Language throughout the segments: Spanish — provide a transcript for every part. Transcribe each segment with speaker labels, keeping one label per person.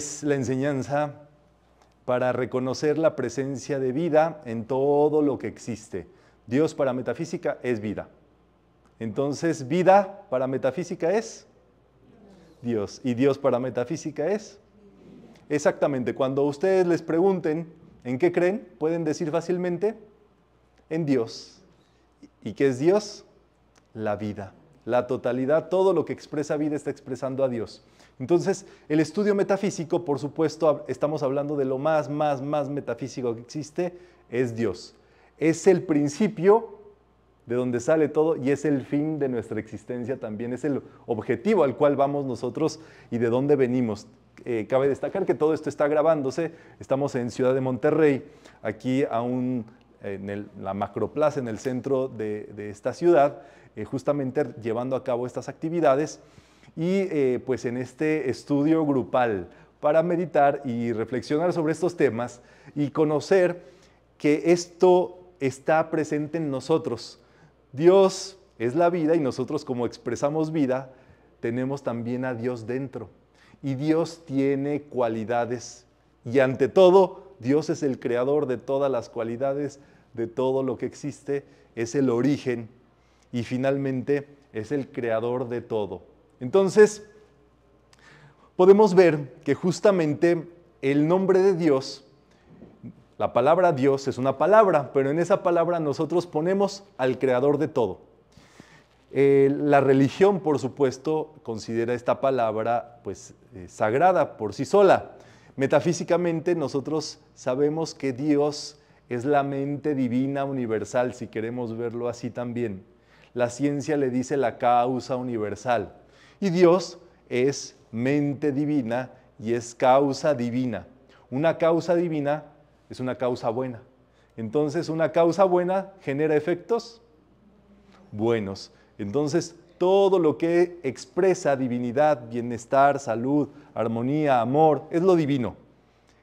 Speaker 1: Es la enseñanza para reconocer la presencia de vida en todo lo que existe. Dios para metafísica es vida. Entonces, vida para metafísica es Dios. Y Dios para metafísica es. Exactamente, cuando ustedes les pregunten en qué creen, pueden decir fácilmente en Dios. ¿Y qué es Dios? La vida, la totalidad, todo lo que expresa vida está expresando a Dios. Entonces, el estudio metafísico, por supuesto, estamos hablando de lo más, más, más metafísico que existe, es Dios. Es el principio de donde sale todo y es el fin de nuestra existencia también, es el objetivo al cual vamos nosotros y de dónde venimos. Eh, cabe destacar que todo esto está grabándose, estamos en Ciudad de Monterrey, aquí aún en la macroplaza, en el centro de, esta ciudad, eh, justamente llevando a cabo estas actividades y eh, pues en este estudio grupal para meditar y reflexionar sobre estos temas y conocer que esto está presente en nosotros. Dios es la vida y nosotros como expresamos vida, tenemos también a Dios dentro. Y Dios tiene cualidades. Y ante todo, Dios es el creador de todas las cualidades, de todo lo que existe, es el origen y finalmente es el creador de todo. Entonces, podemos ver que justamente el nombre de Dios, la palabra Dios es una palabra, pero en esa palabra nosotros ponemos al creador de todo. Eh, la religión, por supuesto, considera esta palabra pues, eh, sagrada por sí sola. Metafísicamente nosotros sabemos que Dios es la mente divina universal, si queremos verlo así también. La ciencia le dice la causa universal. Y Dios es mente divina y es causa divina. Una causa divina es una causa buena. Entonces, una causa buena genera efectos buenos. Entonces, todo lo que expresa divinidad, bienestar, salud, armonía, amor, es lo divino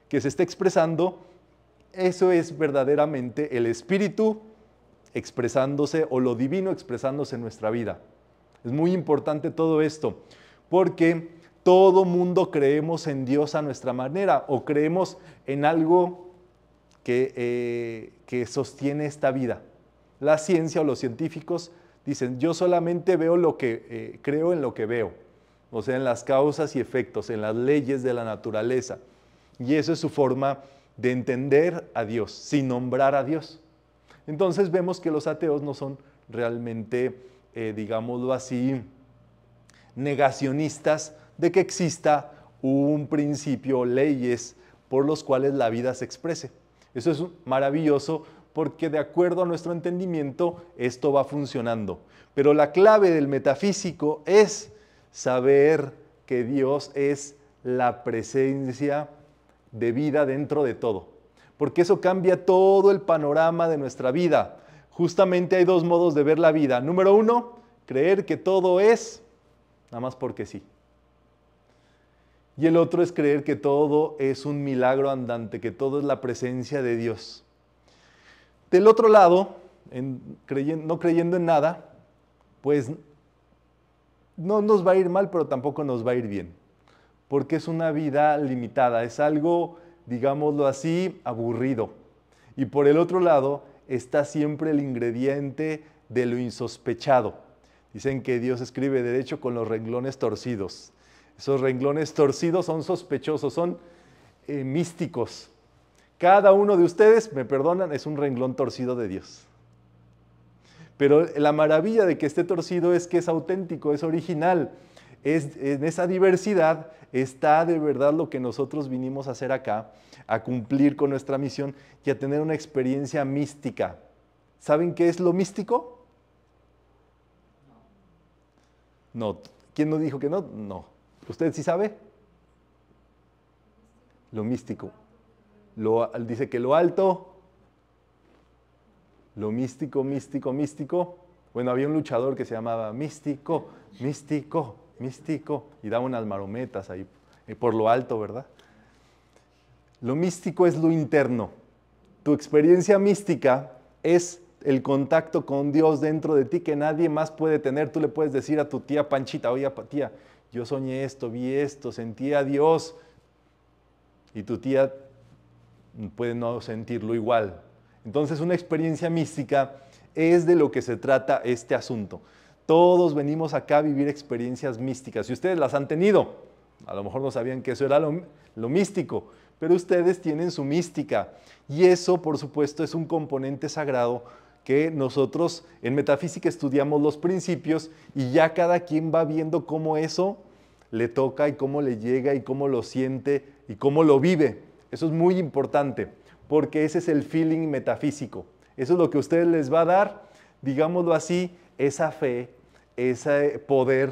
Speaker 1: que se está expresando. Eso es verdaderamente el espíritu expresándose o lo divino expresándose en nuestra vida. Es muy importante todo esto, porque todo mundo creemos en Dios a nuestra manera o creemos en algo que, eh, que sostiene esta vida. La ciencia o los científicos dicen, yo solamente veo lo que eh, creo en lo que veo, o sea, en las causas y efectos, en las leyes de la naturaleza. Y eso es su forma de entender a Dios, sin nombrar a Dios. Entonces vemos que los ateos no son realmente eh, digámoslo así, negacionistas de que exista un principio, leyes por los cuales la vida se exprese. Eso es maravilloso porque de acuerdo a nuestro entendimiento esto va funcionando. Pero la clave del metafísico es saber que Dios es la presencia de vida dentro de todo, porque eso cambia todo el panorama de nuestra vida. Justamente hay dos modos de ver la vida. Número uno, creer que todo es nada más porque sí. Y el otro es creer que todo es un milagro andante, que todo es la presencia de Dios. Del otro lado, no creyendo en nada, pues no nos va a ir mal, pero tampoco nos va a ir bien, porque es una vida limitada, es algo, digámoslo así, aburrido. Y por el otro lado, está siempre el ingrediente de lo insospechado. Dicen que Dios escribe derecho con los renglones torcidos. Esos renglones torcidos son sospechosos, son eh, místicos. Cada uno de ustedes, me perdonan, es un renglón torcido de Dios. Pero la maravilla de que esté torcido es que es auténtico, es original. en esa diversidad está de verdad lo que nosotros vinimos a hacer acá a cumplir con nuestra misión y a tener una experiencia mística. ¿Saben qué es lo místico? No. ¿Quién no dijo que no? No. ¿Usted sí sabe? Lo místico. Lo, dice que lo alto, lo místico, místico, místico. Bueno, había un luchador que se llamaba místico, místico, místico, y daba unas marometas ahí, eh, por lo alto, ¿verdad? Lo místico es lo interno. Tu experiencia mística es el contacto con Dios dentro de ti que nadie más puede tener. Tú le puedes decir a tu tía Panchita, oye tía, yo soñé esto, vi esto, sentí a Dios. Y tu tía puede no sentirlo igual. Entonces una experiencia mística es de lo que se trata este asunto. Todos venimos acá a vivir experiencias místicas. Si ustedes las han tenido, a lo mejor no sabían que eso era lo, lo místico, pero ustedes tienen su mística y eso, por supuesto, es un componente sagrado que nosotros en metafísica estudiamos los principios y ya cada quien va viendo cómo eso le toca y cómo le llega y cómo lo siente y cómo lo vive. Eso es muy importante porque ese es el feeling metafísico. Eso es lo que ustedes les va a dar, digámoslo así, esa fe, ese poder,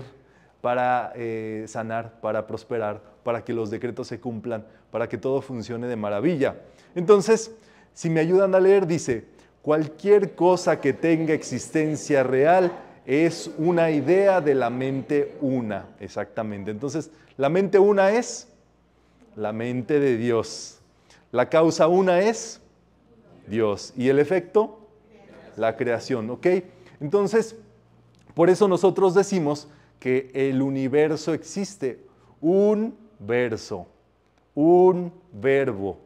Speaker 1: para eh, sanar, para prosperar, para que los decretos se cumplan, para que todo funcione de maravilla. Entonces, si me ayudan a leer, dice, cualquier cosa que tenga existencia real es una idea de la mente una, exactamente. Entonces, la mente una es la mente de Dios. La causa una es Dios. ¿Y el efecto? La creación, Entonces, por eso nosotros decimos que el universo existe. Un verso, un verbo,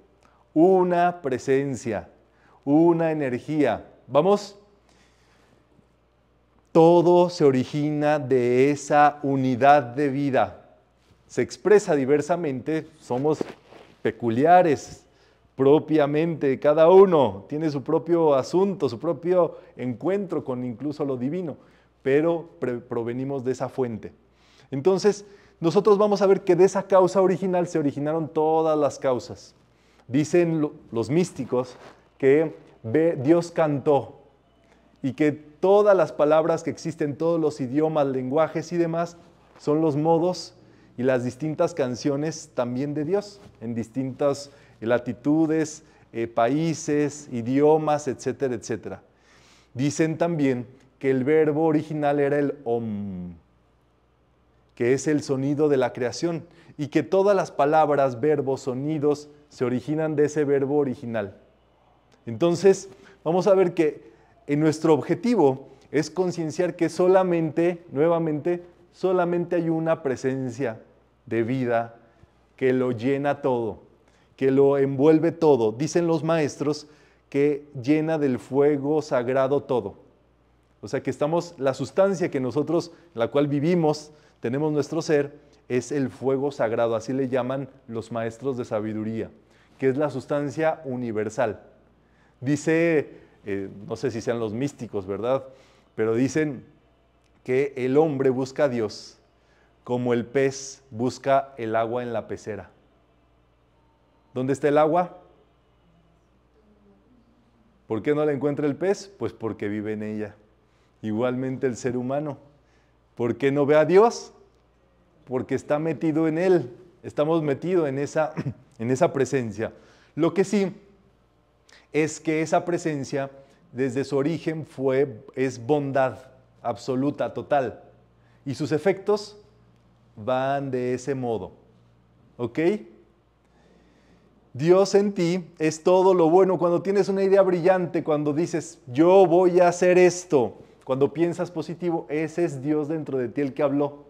Speaker 1: una presencia, una energía. ¿Vamos? Todo se origina de esa unidad de vida. Se expresa diversamente, somos peculiares propiamente, cada uno tiene su propio asunto, su propio encuentro con incluso lo divino pero provenimos de esa fuente. Entonces, nosotros vamos a ver que de esa causa original se originaron todas las causas. Dicen los místicos que Dios cantó y que todas las palabras que existen, todos los idiomas, lenguajes y demás, son los modos y las distintas canciones también de Dios, en distintas eh, latitudes, eh, países, idiomas, etcétera, etcétera. Dicen también que el verbo original era el om, que es el sonido de la creación, y que todas las palabras, verbos, sonidos se originan de ese verbo original. Entonces, vamos a ver que en nuestro objetivo es concienciar que solamente, nuevamente, solamente hay una presencia de vida que lo llena todo, que lo envuelve todo. Dicen los maestros que llena del fuego sagrado todo. O sea que estamos, la sustancia que nosotros, en la cual vivimos, tenemos nuestro ser, es el fuego sagrado, así le llaman los maestros de sabiduría, que es la sustancia universal. Dice, eh, no sé si sean los místicos, ¿verdad? Pero dicen que el hombre busca a Dios como el pez busca el agua en la pecera. ¿Dónde está el agua? ¿Por qué no la encuentra el pez? Pues porque vive en ella. Igualmente el ser humano. ¿Por qué no ve a Dios? Porque está metido en Él. Estamos metidos en esa, en esa presencia. Lo que sí es que esa presencia desde su origen fue, es bondad absoluta, total. Y sus efectos van de ese modo. ¿Ok? Dios en ti es todo lo bueno. Cuando tienes una idea brillante, cuando dices, yo voy a hacer esto, cuando piensas positivo, ese es Dios dentro de ti el que habló.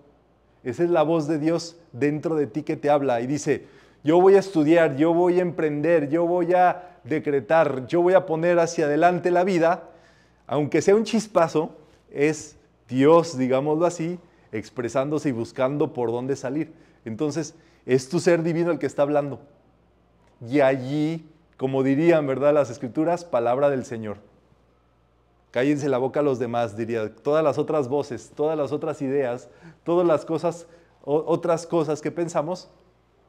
Speaker 1: Esa es la voz de Dios dentro de ti que te habla y dice, yo voy a estudiar, yo voy a emprender, yo voy a decretar, yo voy a poner hacia adelante la vida, aunque sea un chispazo, es Dios, digámoslo así, expresándose y buscando por dónde salir. Entonces, es tu ser divino el que está hablando. Y allí, como dirían, ¿verdad? Las escrituras, palabra del Señor. Cállense la boca a los demás, diría. Todas las otras voces, todas las otras ideas, todas las cosas, otras cosas que pensamos,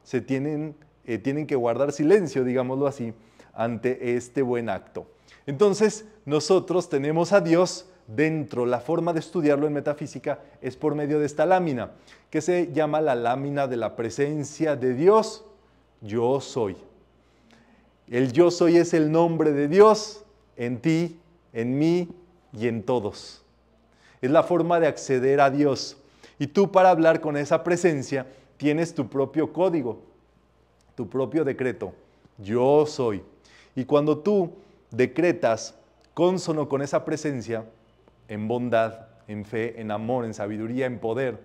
Speaker 1: se tienen, eh, tienen que guardar silencio, digámoslo así, ante este buen acto. Entonces, nosotros tenemos a Dios dentro. La forma de estudiarlo en metafísica es por medio de esta lámina, que se llama la lámina de la presencia de Dios. Yo soy. El yo soy es el nombre de Dios en ti en mí y en todos. Es la forma de acceder a Dios. Y tú para hablar con esa presencia tienes tu propio código, tu propio decreto. Yo soy. Y cuando tú decretas consono con esa presencia, en bondad, en fe, en amor, en sabiduría, en poder,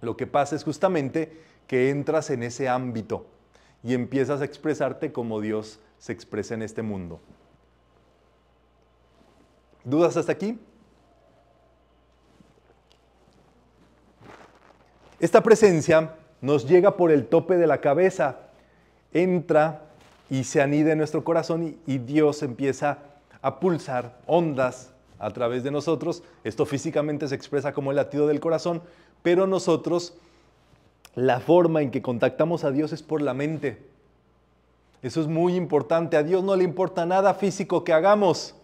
Speaker 1: lo que pasa es justamente que entras en ese ámbito y empiezas a expresarte como Dios se expresa en este mundo. ¿Dudas hasta aquí? Esta presencia nos llega por el tope de la cabeza, entra y se anida en nuestro corazón y, y Dios empieza a pulsar ondas a través de nosotros. Esto físicamente se expresa como el latido del corazón, pero nosotros, la forma en que contactamos a Dios es por la mente. Eso es muy importante. A Dios no le importa nada físico que hagamos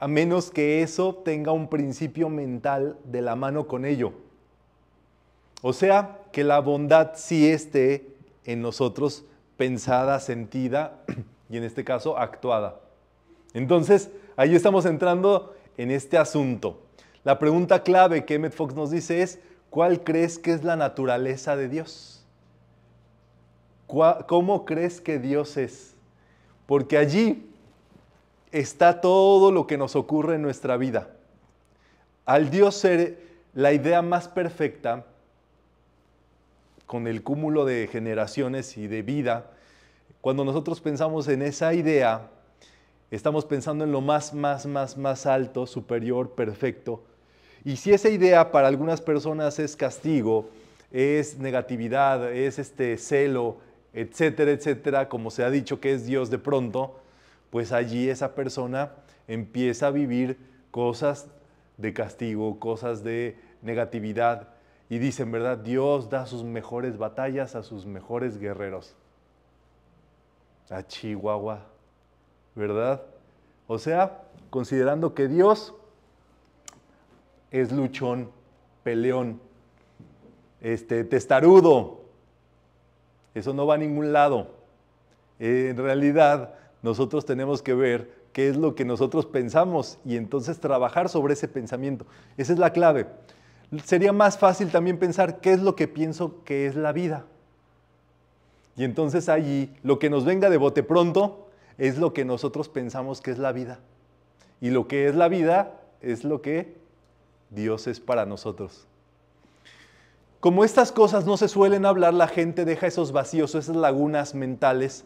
Speaker 1: a menos que eso tenga un principio mental de la mano con ello. O sea, que la bondad sí esté en nosotros pensada, sentida y en este caso actuada. Entonces, ahí estamos entrando en este asunto. La pregunta clave que Emmett Fox nos dice es, ¿cuál crees que es la naturaleza de Dios? ¿Cómo crees que Dios es? Porque allí está todo lo que nos ocurre en nuestra vida. Al Dios ser la idea más perfecta, con el cúmulo de generaciones y de vida, cuando nosotros pensamos en esa idea, estamos pensando en lo más, más, más, más alto, superior, perfecto. Y si esa idea para algunas personas es castigo, es negatividad, es este celo, etcétera, etcétera, como se ha dicho que es Dios de pronto, pues allí esa persona empieza a vivir cosas de castigo, cosas de negatividad. Y dicen, ¿verdad? Dios da sus mejores batallas a sus mejores guerreros. A Chihuahua, ¿verdad? O sea, considerando que Dios es luchón, peleón, este, testarudo. Eso no va a ningún lado. en realidad, nosotros tenemos que ver qué es lo que nosotros pensamos y entonces trabajar sobre ese pensamiento. Esa es la clave. Sería más fácil también pensar qué es lo que pienso que es la vida. Y entonces allí lo que nos venga de bote pronto es lo que nosotros pensamos que es la vida. Y lo que es la vida es lo que Dios es para nosotros. Como estas cosas no se suelen hablar, la gente deja esos vacíos, esas lagunas mentales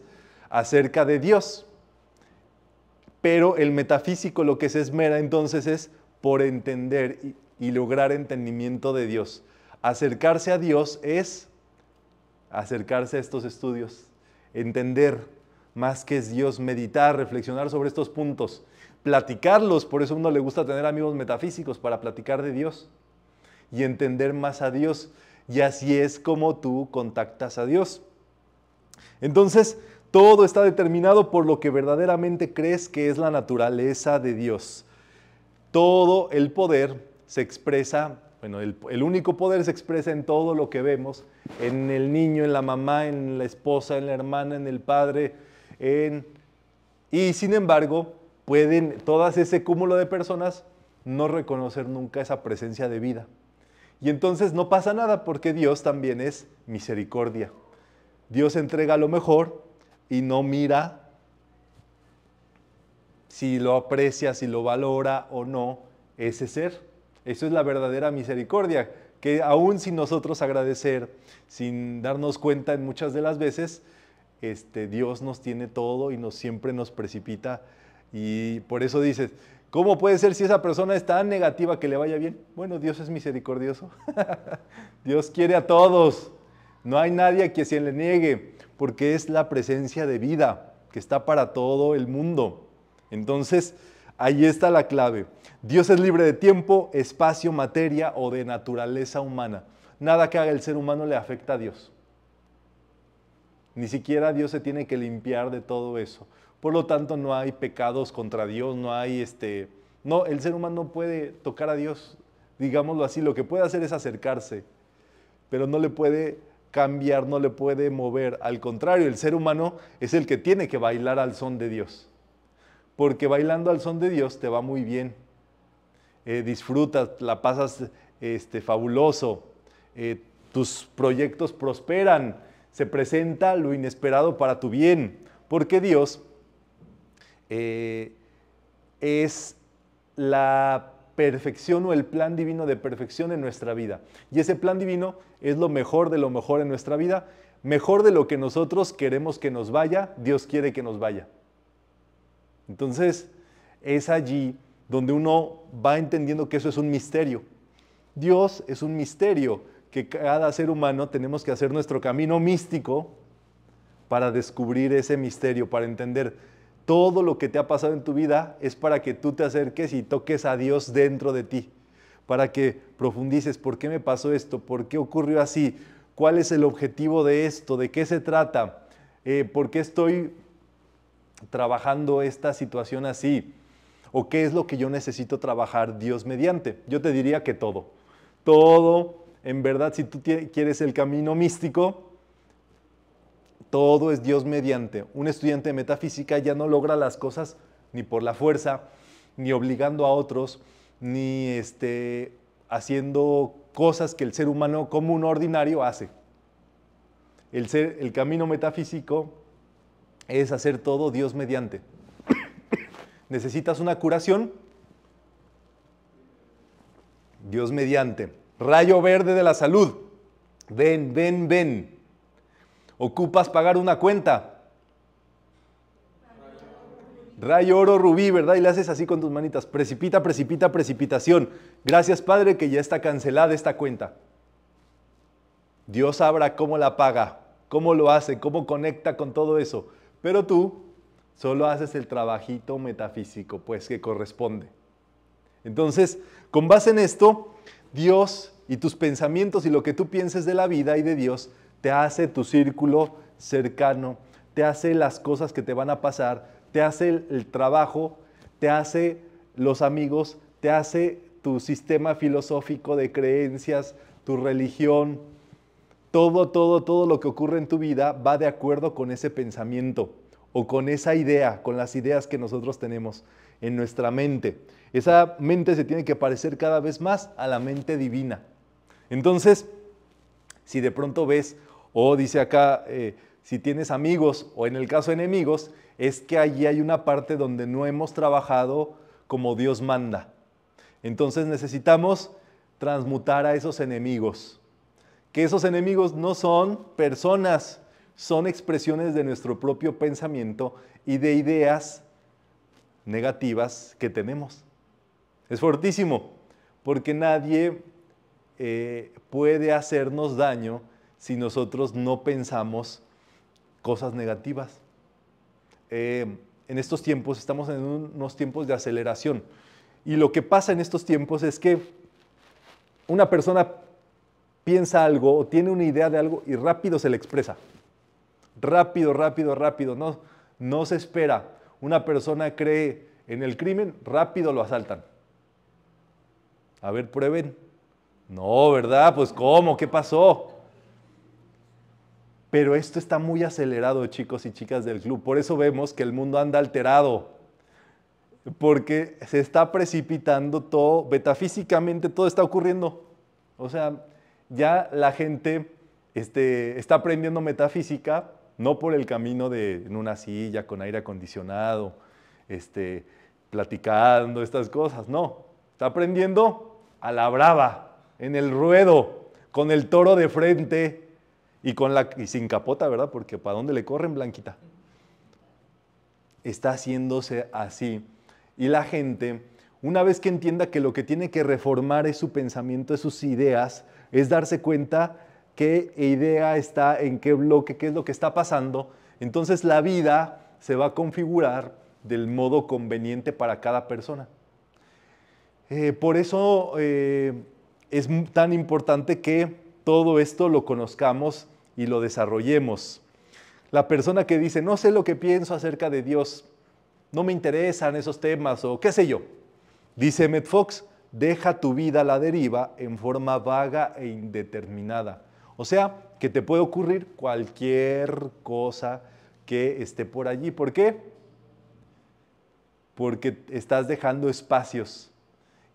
Speaker 1: acerca de Dios pero el metafísico lo que se esmera entonces es por entender y lograr entendimiento de Dios. Acercarse a Dios es acercarse a estos estudios, entender más que es Dios, meditar, reflexionar sobre estos puntos, platicarlos, por eso a uno le gusta tener amigos metafísicos para platicar de Dios y entender más a Dios. Y así es como tú contactas a Dios. Entonces, todo está determinado por lo que verdaderamente crees que es la naturaleza de Dios. Todo el poder se expresa, bueno, el, único poder se expresa en todo lo que vemos, en el niño, en la mamá, en la esposa, en la hermana, en el padre, Y sin embargo, pueden todas ese cúmulo de personas no reconocer nunca esa presencia de vida. Y entonces no pasa nada porque Dios también es misericordia. Dios entrega lo mejor y no mira si lo aprecia, si lo valora o no ese ser. Eso es la verdadera misericordia, que aún sin nosotros agradecer, sin darnos cuenta en muchas de las veces, este, Dios nos tiene todo y nos, siempre nos precipita. Y por eso dices, ¿cómo puede ser si esa persona es tan negativa que le vaya bien? Bueno, Dios es misericordioso. Dios quiere a todos. No hay nadie que se le niegue porque es la presencia de vida que está para todo el mundo. Entonces, ahí está la clave. Dios es libre de tiempo, espacio, materia o de naturaleza humana. Nada que haga el ser humano le afecta a Dios. Ni siquiera Dios se tiene que limpiar de todo eso. Por lo tanto, no hay pecados contra Dios, no hay este... No, el ser humano no puede tocar a Dios, digámoslo así. Lo que puede hacer es acercarse, pero no le puede cambiar, no le puede mover. Al contrario, el ser humano es el que tiene que bailar al son de Dios. Porque bailando al son de Dios te va muy bien. Eh, disfrutas, la pasas este, fabuloso, eh, tus proyectos prosperan, se presenta lo inesperado para tu bien. Porque Dios eh, es la perfección o el plan divino de perfección en nuestra vida. Y ese plan divino es lo mejor de lo mejor en nuestra vida, mejor de lo que nosotros queremos que nos vaya, Dios quiere que nos vaya. Entonces, es allí donde uno va entendiendo que eso es un misterio. Dios es un misterio que cada ser humano tenemos que hacer nuestro camino místico para descubrir ese misterio, para entender todo lo que te ha pasado en tu vida es para que tú te acerques y toques a Dios dentro de ti para que profundices por qué me pasó esto, por qué ocurrió así, cuál es el objetivo de esto, de qué se trata, eh, por qué estoy trabajando esta situación así, o qué es lo que yo necesito trabajar Dios mediante. Yo te diría que todo, todo, en verdad, si tú quieres el camino místico, todo es Dios mediante. Un estudiante de metafísica ya no logra las cosas ni por la fuerza, ni obligando a otros, ni este, haciendo cosas que el ser humano común ordinario hace. El, el camino metafísico es hacer todo Dios mediante. Necesitas una curación, Dios mediante. Rayo verde de la salud. Ven, ven, ven. Ocupas pagar una cuenta rayo, oro, rubí, ¿verdad? Y le haces así con tus manitas, precipita, precipita, precipitación. Gracias Padre que ya está cancelada esta cuenta. Dios sabrá cómo la paga, cómo lo hace, cómo conecta con todo eso. Pero tú solo haces el trabajito metafísico, pues que corresponde. Entonces, con base en esto, Dios y tus pensamientos y lo que tú pienses de la vida y de Dios te hace tu círculo cercano, te hace las cosas que te van a pasar, te hace el, trabajo, te hace los amigos, te hace tu sistema filosófico de creencias, tu religión, todo, todo, todo lo que ocurre en tu vida va de acuerdo con ese pensamiento o con esa idea, con las ideas que nosotros tenemos en nuestra mente. Esa mente se tiene que parecer cada vez más a la mente divina. Entonces, si de pronto ves, o dice acá, eh, si tienes amigos o en el caso enemigos, es que allí hay una parte donde no hemos trabajado como Dios manda. Entonces necesitamos transmutar a esos enemigos. Que esos enemigos no son personas, son expresiones de nuestro propio pensamiento y de ideas negativas que tenemos. Es fortísimo, porque nadie eh, puede hacernos daño si nosotros no pensamos cosas negativas. Eh, en estos tiempos estamos en unos tiempos de aceleración. Y lo que pasa en estos tiempos es que una persona piensa algo o tiene una idea de algo y rápido se le expresa. Rápido, rápido, rápido. No, no se espera. Una persona cree en el crimen, rápido lo asaltan. A ver, prueben. No, ¿verdad? Pues ¿cómo? ¿Qué pasó? Pero esto está muy acelerado, chicos y chicas del club. Por eso vemos que el mundo anda alterado. Porque se está precipitando todo, metafísicamente todo está ocurriendo. O sea, ya la gente este, está aprendiendo metafísica, no por el camino de en una silla con aire acondicionado, este, platicando estas cosas, no. Está aprendiendo a la brava, en el ruedo, con el toro de frente, y, con la, y sin capota, ¿verdad? Porque ¿para dónde le corren, Blanquita? Está haciéndose así. Y la gente, una vez que entienda que lo que tiene que reformar es su pensamiento, es sus ideas, es darse cuenta qué idea está en qué bloque, qué es lo que está pasando, entonces la vida se va a configurar del modo conveniente para cada persona. Eh, por eso eh, es tan importante que todo esto lo conozcamos y lo desarrollemos. La persona que dice, no sé lo que pienso acerca de Dios, no me interesan esos temas o qué sé yo, dice Met Fox, deja tu vida a la deriva en forma vaga e indeterminada. O sea, que te puede ocurrir cualquier cosa que esté por allí. ¿Por qué? Porque estás dejando espacios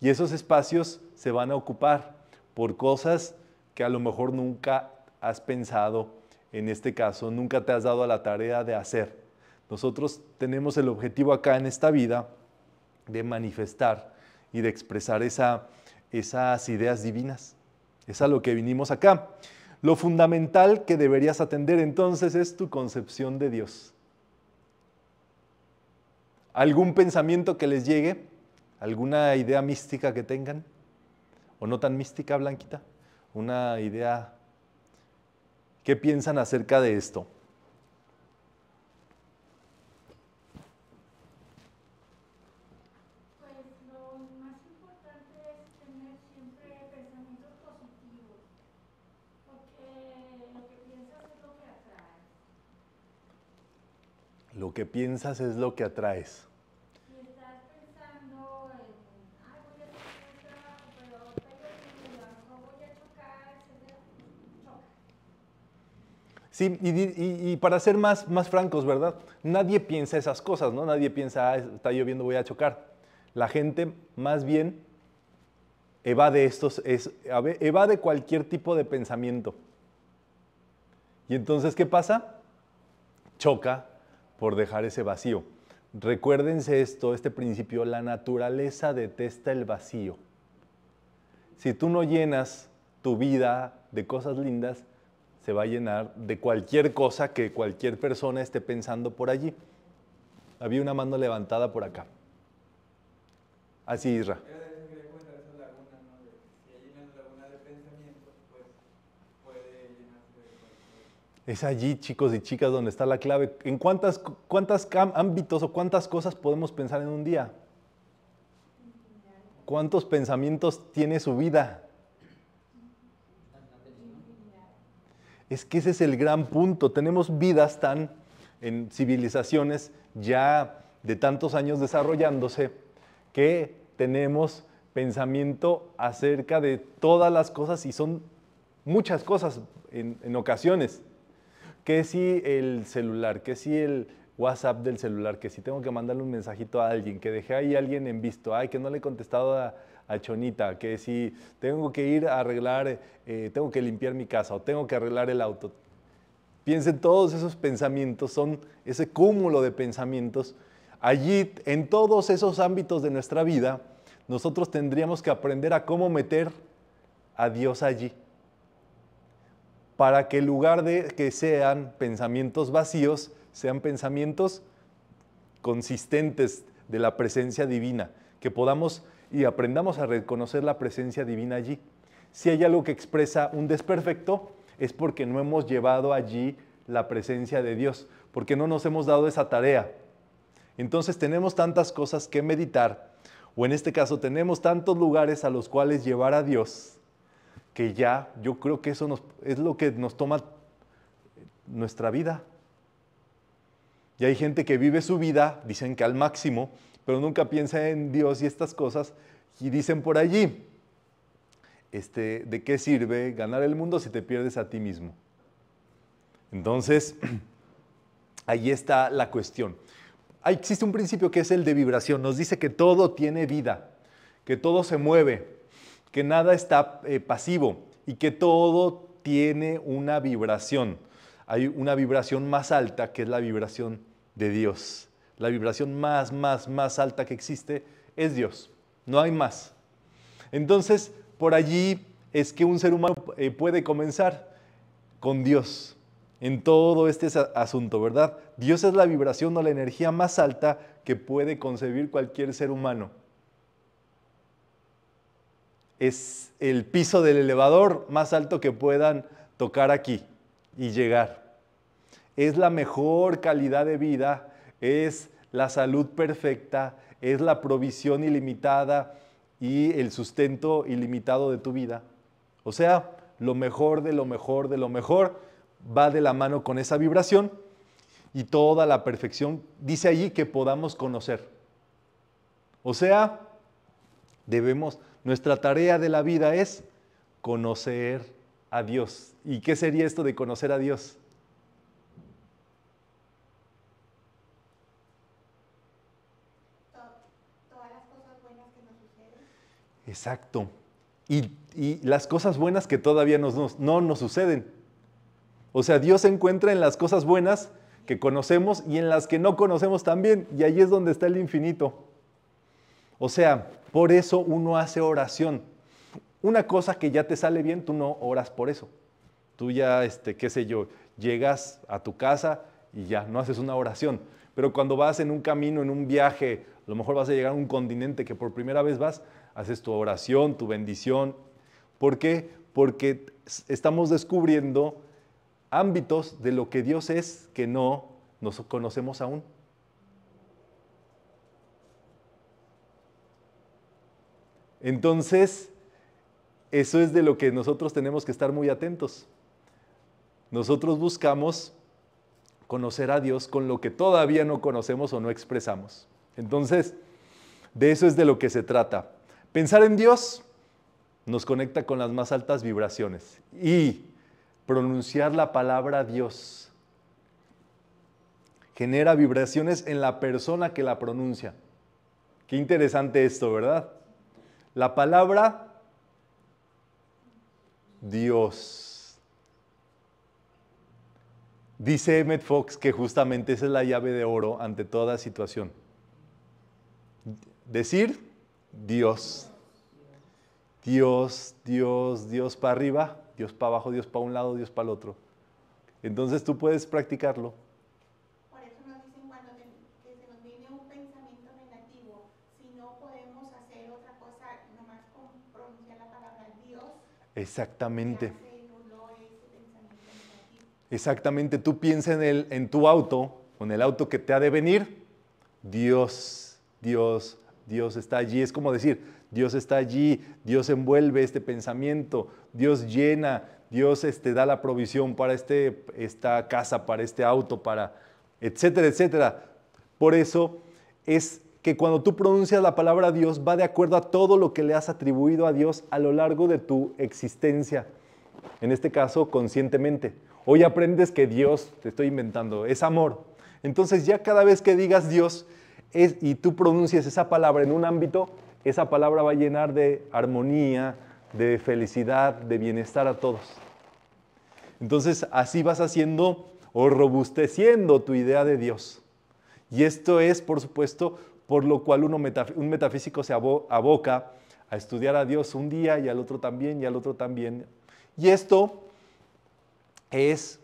Speaker 1: y esos espacios se van a ocupar por cosas que a lo mejor nunca has pensado, en este caso, nunca te has dado a la tarea de hacer. Nosotros tenemos el objetivo acá en esta vida de manifestar y de expresar esas ideas divinas. Es a lo que vinimos acá. Lo fundamental que deberías atender entonces es tu concepción de Dios. ¿Algún pensamiento que les llegue? ¿Alguna idea mística que tengan? ¿O no tan mística, Blanquita? Una idea, ¿qué piensan acerca de esto? Pues lo más importante es tener siempre pensamientos positivos, porque lo que piensas es lo que atraes. Lo que piensas es lo que atraes. Sí, y, para ser más, más francos, ¿verdad? Nadie piensa esas cosas, ¿no? Nadie piensa, ah, está lloviendo, voy a chocar. La gente más bien evade, estos, es, evade cualquier tipo de pensamiento. Y entonces, ¿qué pasa? Choca por dejar ese vacío. Recuérdense esto, este principio, la naturaleza detesta el vacío. Si tú no llenas tu vida de cosas lindas, se va a llenar de cualquier cosa que cualquier persona esté pensando por allí. Había una mano levantada por acá. Así, Isra. Es allí, chicos y chicas, donde está la clave. ¿En cuántos cuántas ámbitos o cuántas cosas podemos pensar en un día? ¿Cuántos pensamientos tiene su vida? Es que ese es el gran punto. Tenemos vidas tan en civilizaciones ya de tantos años desarrollándose que tenemos pensamiento acerca de todas las cosas y son muchas cosas en, ocasiones. ¿Qué si el celular, ¿Qué si el, WhatsApp del celular, ¿Qué si tengo que mandarle un mensajito a alguien, que dejé ahí a alguien en visto, ay, que no le he contestado a, a Chonita, que si tengo que ir a arreglar, eh, tengo que limpiar mi casa o tengo que arreglar el auto. Piensen todos esos pensamientos, son ese cúmulo de pensamientos. Allí, en todos esos ámbitos de nuestra vida, nosotros tendríamos que aprender a cómo meter a Dios allí. Para que en lugar de que sean pensamientos vacíos, sean pensamientos consistentes de la presencia divina, que podamos y aprendamos a reconocer la presencia divina allí. Si hay algo que expresa un desperfecto, es porque no hemos llevado allí la presencia de Dios, porque no nos hemos dado esa tarea. Entonces tenemos tantas cosas que meditar, o en este caso tenemos tantos lugares a los cuales llevar a Dios, que ya yo creo que eso es lo que nos toma nuestra vida. Y hay gente que vive su vida, dicen que al máximo, pero nunca piensa en Dios y estas cosas. Y dicen por allí, este, ¿de qué sirve ganar el mundo si te pierdes a ti mismo? Entonces, ahí está la cuestión. Ahí existe un principio que es el de vibración. Nos dice que todo tiene vida, que todo se mueve, que nada está eh, pasivo y que todo tiene una vibración. Hay una vibración más alta que es la vibración de Dios la vibración más, más, más alta que existe es Dios. No hay más. Entonces, por allí es que un ser humano eh, puede comenzar con Dios en todo este asunto, ¿verdad? Dios es la vibración o la energía más alta que puede concebir cualquier ser humano. Es el piso del elevador más alto que puedan tocar aquí y llegar. Es la mejor calidad de vida es la salud perfecta, es la provisión ilimitada y el sustento ilimitado de tu vida. O sea, lo mejor de lo mejor de lo mejor va de la mano con esa vibración y toda la perfección dice allí que podamos conocer. O sea, debemos, nuestra tarea de la vida es conocer a Dios. ¿Y qué sería esto de conocer a Dios? Exacto. Y, las cosas buenas que todavía no nos suceden. O sea, Dios se encuentra en las cosas buenas que conocemos y en las que no conocemos también. Y ahí es donde está el infinito. O sea, por eso uno hace oración. Una cosa que ya te sale bien, tú no oras por eso. Tú ya, este, qué sé yo, llegas a tu casa y ya, no haces una oración. Pero cuando vas en un camino, en un viaje, a lo mejor vas a llegar a un continente que por primera vez vas, haces tu oración, tu bendición. ¿Por qué? Porque estamos descubriendo ámbitos de lo que Dios es que no nos conocemos aún. Entonces, eso es de lo que nosotros tenemos que estar muy atentos. Nosotros buscamos conocer a Dios con lo que todavía no conocemos o no expresamos. Entonces, de eso es de lo que se trata. Pensar en Dios nos conecta con las más altas vibraciones y pronunciar la palabra Dios genera vibraciones en la persona que la pronuncia. Qué interesante esto, ¿verdad? La palabra Dios. Dice Emmett Fox que justamente esa es la llave de oro ante toda situación. Decir Dios. Dios, Dios, Dios para arriba, Dios para abajo, Dios para un lado, Dios para el otro. Entonces tú puedes practicarlo. Por eso nos dicen cuando que se nos viene un pensamiento negativo, si no podemos hacer otra cosa, nomás con pronunciar la palabra Dios. Exactamente. Exactamente, tú piensa en, el, en tu auto, en el auto que te ha de venir, Dios, Dios, Dios está allí. Es como decir, Dios está allí, Dios envuelve este pensamiento, Dios llena, Dios te este, da la provisión para este, esta casa, para este auto, para etcétera, etcétera. Por eso es que cuando tú pronuncias la palabra Dios va de acuerdo a todo lo que le has atribuido a Dios a lo largo de tu existencia. En este caso, conscientemente. Hoy aprendes que Dios, te estoy inventando, es amor. Entonces ya cada vez que digas Dios, y tú pronuncias esa palabra en un ámbito, esa palabra va a llenar de armonía, de felicidad, de bienestar a todos. Entonces así vas haciendo o robusteciendo tu idea de Dios. Y esto es, por supuesto, por lo cual uno un metafísico se aboca a estudiar a Dios un día y al otro también y al otro también. Y esto es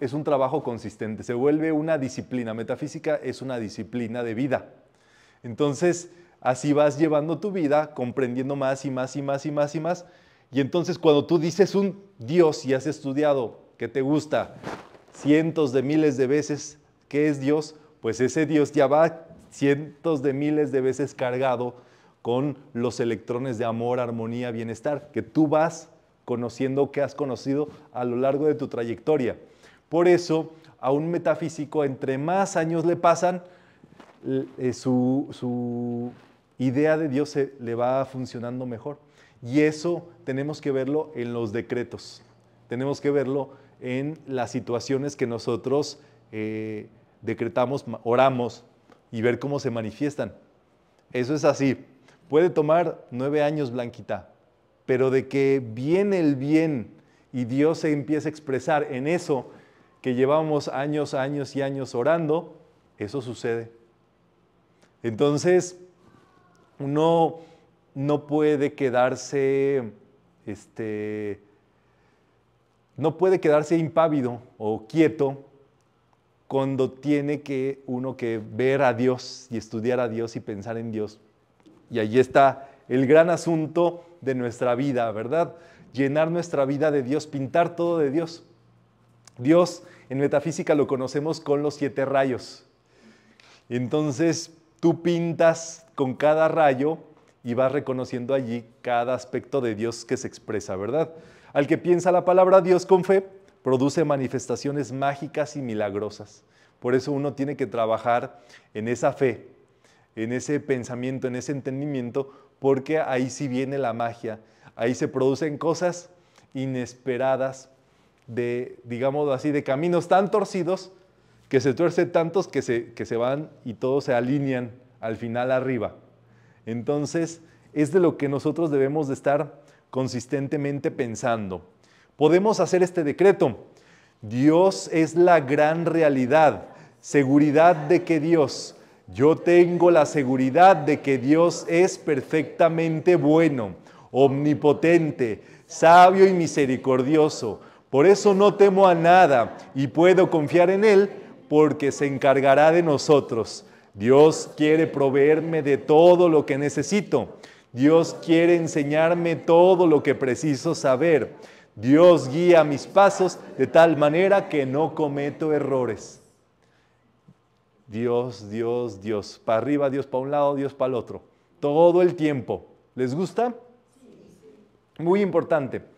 Speaker 1: es un trabajo consistente, se vuelve una disciplina. Metafísica es una disciplina de vida. Entonces, así vas llevando tu vida, comprendiendo más y más y más y más y más. Y entonces cuando tú dices un Dios y has estudiado que te gusta cientos de miles de veces qué es Dios, pues ese Dios ya va cientos de miles de veces cargado con los electrones de amor, armonía, bienestar, que tú vas conociendo que has conocido a lo largo de tu trayectoria. Por eso, a un metafísico, entre más años le pasan, eh, su, idea de Dios le va funcionando mejor. Y eso tenemos que verlo en los decretos, tenemos que verlo en las situaciones que nosotros eh, decretamos, oramos y ver cómo se manifiestan. Eso es así. Puede tomar nueve años, Blanquita, pero de que viene el bien y Dios se empieza a expresar en eso, que llevamos años, años y años orando, eso sucede. Entonces, uno no puede quedarse, este, no puede quedarse impávido o quieto cuando tiene que uno que ver a Dios y estudiar a Dios y pensar en Dios. Y ahí está el gran asunto de nuestra vida, ¿verdad? Llenar nuestra vida de Dios, pintar todo de Dios. Dios en metafísica lo conocemos con los siete rayos. Entonces tú pintas con cada rayo y vas reconociendo allí cada aspecto de Dios que se expresa, ¿verdad? Al que piensa la palabra Dios con fe, produce manifestaciones mágicas y milagrosas. Por eso uno tiene que trabajar en esa fe, en ese pensamiento, en ese entendimiento, porque ahí sí viene la magia, ahí se producen cosas inesperadas de, digamos así, de caminos tan torcidos que se tuercen tantos que se, que se van y todos se alinean al final arriba. Entonces, es de lo que nosotros debemos de estar consistentemente pensando. Podemos hacer este decreto. Dios es la gran realidad. Seguridad de que Dios, yo tengo la seguridad de que Dios es perfectamente bueno, omnipotente, sabio y misericordioso por eso no temo a nada y puedo confiar en Él porque se encargará de nosotros. Dios quiere proveerme de todo lo que necesito. Dios quiere enseñarme todo lo que preciso saber. Dios guía mis pasos de tal manera que no cometo errores. Dios, Dios, Dios. Para arriba, Dios para un lado, Dios para el otro. Todo el tiempo. ¿Les gusta? Muy importante.